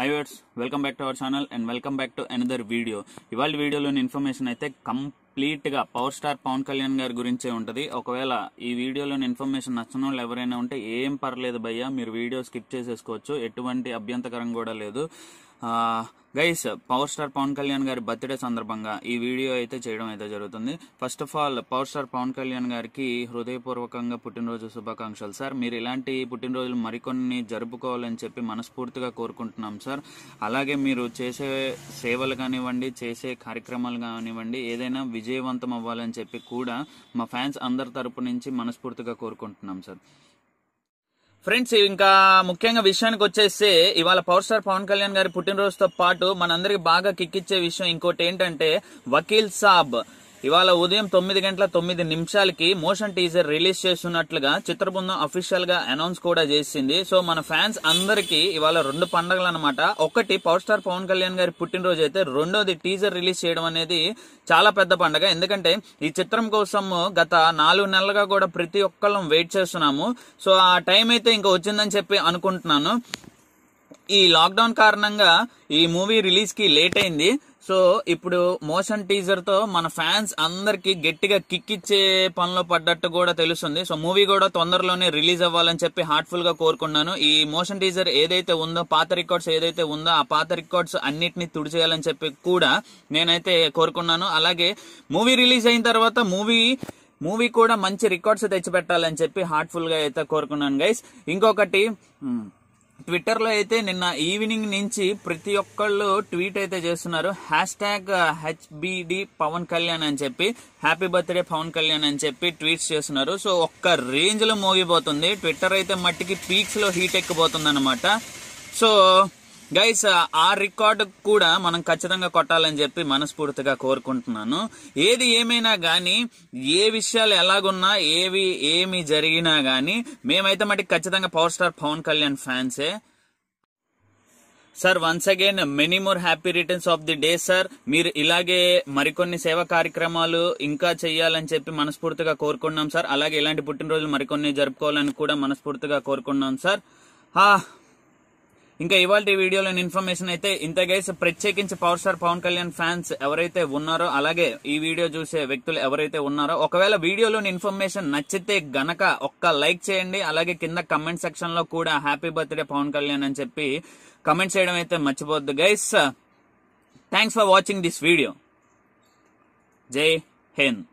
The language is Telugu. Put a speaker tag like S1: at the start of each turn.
S1: high words welcome back to our channel and welcome back to another video ఇవాళ వీడియోలోని ఇన్ఫర్మేషన్ అయితే కంప్లీట్గా పవర్ స్టార్ పవన్ కళ్యాణ్ గారి గురించే ఉంటుంది ఒకవేళ ఈ వీడియోలోని ఇన్ఫర్మేషన్ నచ్చిన వాళ్ళు ఎవరైనా ఉంటే ఏం పర్లేదు భయ్యా మీరు వీడియో స్కిప్ చేసేసుకోవచ్చు ఎటువంటి అభ్యంతకరం కూడా లేదు guys power star Pavan Kalyan గారి బర్త్డే సందర్భంగా ఈ వీడియో అయితే చేయడం అయితే జరుగుతుంది first of all power star Pavan Kalyan గారికి హృదయపూర్వకంగా పుట్టినరోజు శుభాకాంక్షలు సార్ మీరు ఇలాంటి పుట్టినరోజులు మరికొన్ని జరుపుకోవాలని చెప్పి మనస్ఫూర్తిగా కోరుకుంటున్నాం సార్ అలాగే మీరు చేసే సేవలు కానివ్వండి చేసే కార్యక్రమాలు కానివ్వండి ఏదైనా విజయవంతం అవ్వాలని చెప్పి కూడా మా ఫ్యాన్స్ అందరి తరపు నుంచి మనస్ఫూర్తిగా కోరుకుంటున్నాం సార్ ఫ్రెండ్స్ ఇంకా ముఖ్యంగా విషయానికి వచ్చేస్తే ఇవాళ పవర్ స్టార్ పవన్ కళ్యాణ్ గారి పుట్టినరోజుతో పాటు మనందరికి బాగా కిక్కిచ్చే విషయం ఇంకోటి ఏంటంటే వకీల్ సాబ్ ఇవాళ ఉదయం తొమ్మిది గంటల తొమ్మిది నిమిషాలకి మోషన్ టీజర్ రిలీజ్ చేస్తున్నట్లుగా బృందం అఫీషియల్ గా అనౌన్స్ కూడా చేసింది సో మన ఫ్యాన్స్ అందరికి ఇవాళ రెండు పండుగలు అనమాట ఒకటి పవర్ స్టార్ పవన్ కళ్యాణ్ గారి పుట్టినరోజు అయితే రెండోది టీజర్ రిలీజ్ చేయడం అనేది చాలా పెద్ద పండుగ ఎందుకంటే ఈ చిత్రం కోసం గత నాలుగు నెలలుగా కూడా ప్రతి ఒక్కళ్ళం వెయిట్ చేస్తున్నాము సో ఆ టైం అయితే ఇంకా వచ్చిందని చెప్పి అనుకుంటున్నాను ఈ లాక్డౌన్ కారణంగా ఈ మూవీ రిలీజ్ కి లేట్ అయింది సో ఇప్పుడు మోషన్ టీజర్ తో మన ఫ్యాన్స్ అందరికి గట్టిగా కిక్ ఇచ్చే పనిలో పడ్డట్టు కూడా తెలుస్తుంది సో మూవీ కూడా తొందరలోనే రిలీజ్ అవ్వాలని చెప్పి హార్ట్ఫుల్ గా కోరుకున్నాను ఈ మోషన్ టీజర్ ఏదైతే ఉందో పాత రికార్డ్స్ ఏదైతే ఉందో ఆ పాత రికార్డ్స్ అన్నిటిని తుడిచేయాలని చెప్పి కూడా నేనైతే కోరుకున్నాను అలాగే మూవీ రిలీజ్ అయిన తర్వాత మూవీ మూవీ కూడా మంచి రికార్డ్స్ తెచ్చిపెట్టాలని చెప్పి హార్ట్ఫుల్ గా అయితే కోరుకున్నాను గైస్ ఇంకొకటి ట్విట్టర్లో అయితే నిన్న ఈవినింగ్ నుంచి ప్రతి ఒక్కళ్ళు ట్వీట్ అయితే చేస్తున్నారు hashtag HBD Pavan Kalyan అని చెప్పి హ్యాపీ బర్త్డే పవన్ కళ్యాణ్ అని చెప్పి ట్వీట్స్ చేస్తున్నారు సో ఒక్క రేంజ్లో మోగిపోతుంది ట్విట్టర్ అయితే మట్టికి లో హీట్ ఎక్కిపోతుంది అనమాట సో గైస్ ఆ రికార్డు కూడా మనం ఖచ్చితంగా కొట్టాలని చెప్పి మనస్ఫూర్తిగా కోరుకుంటున్నాను ఏది ఏమైనా కానీ ఏ విషయాలు ఎలాగున్నా ఏవి ఏమి జరిగినా కానీ మేమైతే మటుకు ఖచ్చితంగా పవర్ స్టార్ పవన్ కళ్యాణ్ ఫ్యాన్సే sir once again many more happy returns of the day sir మీరు ఇలాగే మరికొన్ని సేవా కార్యక్రమాలు ఇంకా చేయాలని చెప్పి మనస్ఫూర్తిగా కోరుకున్నాం సార్ అలాగే ఇలాంటి పుట్టినరోజులు మరికొన్ని జరుపుకోవాలని కూడా మనస్ఫూర్తిగా కోరుకున్నాం సార్ ఇంకా ఇవాళ వీడియోలో ఇన్ఫర్మేషన్ అయితే ఇంత గైస్ ప్రత్యేకించి power star Pavan Kalyan fans ఎవరైతే ఉన్నారో అలాగే ఈ వీడియో చూసే వ్యక్తులు ఎవరైతే ఉన్నారో ఒకవేళ వీడియోలోని ఇన్ఫర్మేషన్ నచ్చితే గనక ఒక్క లైక్ చేయండి అలాగే కింద కమెంట్ సెక్షన్ లో కూడా హ్యాపీ బర్త్డే పవన్ కళ్యాణ్ అని చెప్పి కమెంట్ చేయడం అయితే మర్చిపోద్దు guys thanks for watching this video జై హింద్